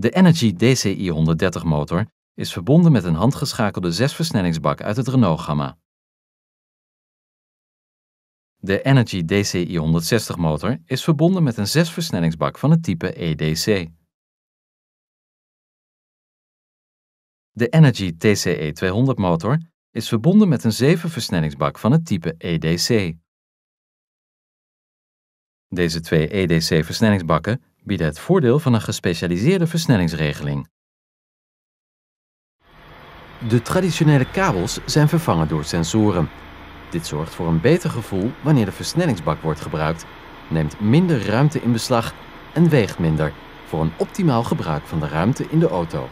De Energy DCI 130 motor is verbonden met een handgeschakelde zesversnellingsbak uit het Renault-gamma. De Energy DCI 160 motor is verbonden met een zesversnellingsbak van het type EDC. De Energy TCE 200 motor is verbonden met een zevenversnellingsbak van het type EDC. Deze twee EDC-versnellingsbakken bieden het voordeel van een gespecialiseerde versnellingsregeling. De traditionele kabels zijn vervangen door sensoren. Dit zorgt voor een beter gevoel wanneer de versnellingsbak wordt gebruikt, neemt minder ruimte in beslag en weegt minder voor een optimaal gebruik van de ruimte in de auto.